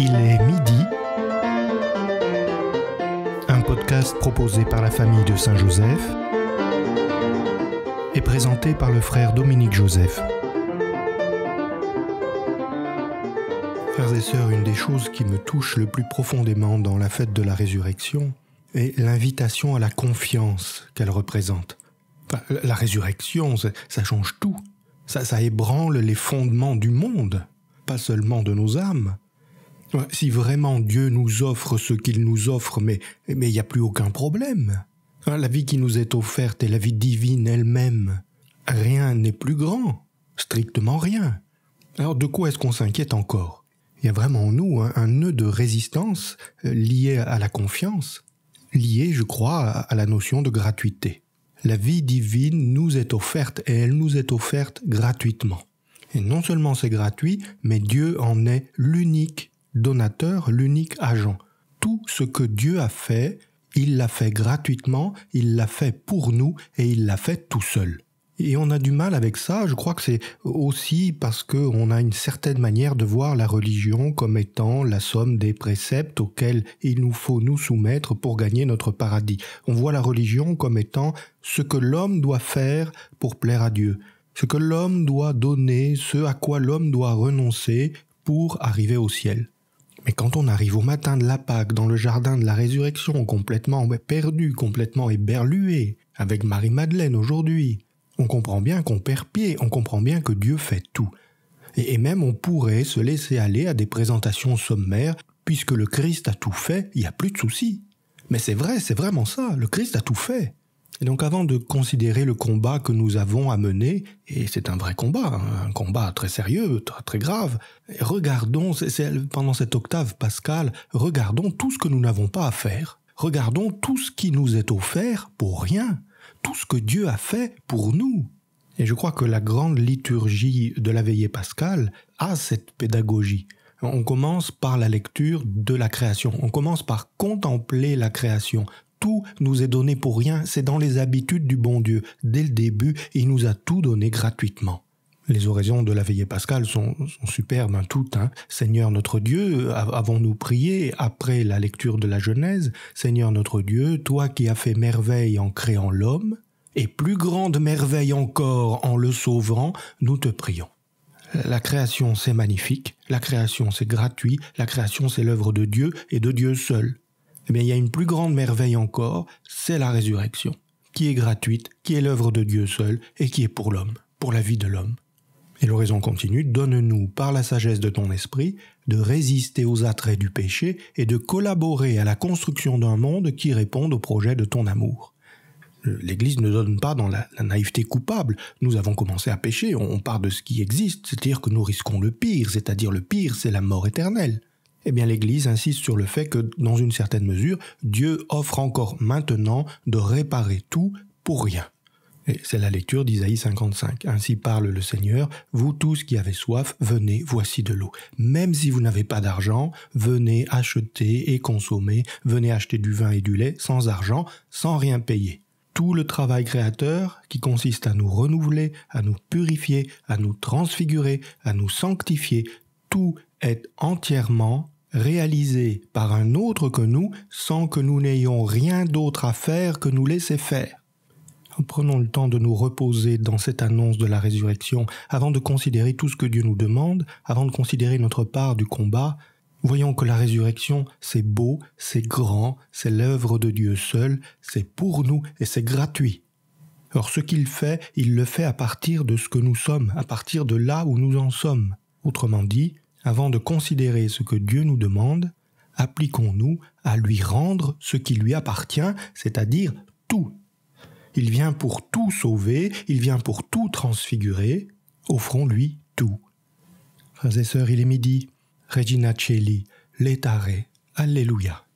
Il est midi. Un podcast proposé par la famille de Saint-Joseph et présenté par le frère Dominique Joseph. Frères et sœurs, une des choses qui me touche le plus profondément dans la fête de la résurrection est l'invitation à la confiance qu'elle représente. la résurrection, ça, change tout. Ça, ça ébranle les fondements du monde, pas seulement de nos âmes, si vraiment Dieu nous offre ce qu'il nous offre, mais il n'y a plus aucun problème. Hein, la vie qui nous est offerte est la vie divine elle-même. Rien n'est plus grand, strictement rien. Alors de quoi est-ce qu'on s'inquiète encore Il y a vraiment en nous un, un nœud de résistance euh, lié à la confiance, lié, je crois, à la notion de gratuité. La vie divine nous est offerte et elle nous est offerte gratuitement. Et non seulement c'est gratuit, mais Dieu en est l'unique donateur, l'unique agent. Tout ce que Dieu a fait, il l'a fait gratuitement, il l'a fait pour nous et il l'a fait tout seul. Et on a du mal avec ça, je crois que c'est aussi parce qu'on a une certaine manière de voir la religion comme étant la somme des préceptes auxquels il nous faut nous soumettre pour gagner notre paradis. On voit la religion comme étant ce que l'homme doit faire pour plaire à Dieu, ce que l'homme doit donner, ce à quoi l'homme doit renoncer pour arriver au ciel. Mais quand on arrive au matin de la Pâque, dans le jardin de la résurrection, complètement perdu, complètement éberlué, avec Marie-Madeleine aujourd'hui, on comprend bien qu'on perd pied, on comprend bien que Dieu fait tout. Et, même on pourrait se laisser aller à des présentations sommaires, puisque le Christ a tout fait, il n'y a plus de soucis. Mais c'est vrai, c'est vraiment ça, le Christ a tout fait. Et donc avant de considérer le combat que nous avons à mener, et c'est un vrai combat, hein, un combat très sérieux, très, grave, regardons, pendant cette octave pascale, regardons tout ce que nous n'avons pas à faire, regardons tout ce qui nous est offert pour rien, tout ce que Dieu a fait pour nous. Et je crois que la grande liturgie de la veillée pascale a cette pédagogie. On commence par la lecture de la création, on commence par contempler la création, tout nous est donné pour rien, c'est dans les habitudes du bon Dieu. Dès le début, il nous a tout donné gratuitement. Les oraisons de la veillée pascale sont, superbes, hein, toutes. Hein. Seigneur notre Dieu, avons-nous prié après la lecture de la Genèse Seigneur notre Dieu, toi qui as fait merveille en créant l'homme, et plus grande merveille encore en le sauvant, nous te prions. La création, c'est magnifique, la création, c'est gratuit, la création, c'est l'œuvre de Dieu et de Dieu seul eh bien, il y a une plus grande merveille encore, c'est la résurrection, qui est gratuite, qui est l'œuvre de Dieu seul et qui est pour l'homme, pour la vie de l'homme. Et l'oraison continue, donne-nous par la sagesse de ton esprit de résister aux attraits du péché et de collaborer à la construction d'un monde qui réponde au projet de ton amour. Euh, L'Église ne donne pas dans la, naïveté coupable. Nous avons commencé à pécher, on, on part de ce qui existe, c'est-à-dire que nous risquons le pire, c'est-à-dire le pire, c'est la mort éternelle eh bien l'Église insiste sur le fait que, dans une certaine mesure, Dieu offre encore maintenant de réparer tout pour rien. Et C'est la lecture d'Isaïe 55. Ainsi parle le Seigneur, vous tous qui avez soif, venez, voici de l'eau. Même si vous n'avez pas d'argent, venez acheter et consommer, venez acheter du vin et du lait sans argent, sans rien payer tout le travail créateur qui consiste à nous renouveler, à nous purifier, à nous transfigurer, à nous sanctifier, tout est entièrement réalisé par un autre que nous sans que nous n'ayons rien d'autre à faire que nous laisser faire. Prenons le temps de nous reposer dans cette annonce de la résurrection avant de considérer tout ce que Dieu nous demande, avant de considérer notre part du combat. Voyons que la résurrection, c'est beau, c'est grand, c'est l'œuvre de Dieu seul, c'est pour nous et c'est gratuit. Or ce qu'il fait, il le fait à partir de ce que nous sommes, à partir de là où nous en sommes. Autrement dit, avant de considérer ce que Dieu nous demande, appliquons-nous à lui rendre ce qui lui appartient, c'est-à-dire tout. Il vient pour tout sauver, il vient pour tout transfigurer, offrons-lui tout. Frères et sœurs, il est midi. Regina Celi, l'Etare. Alléluia.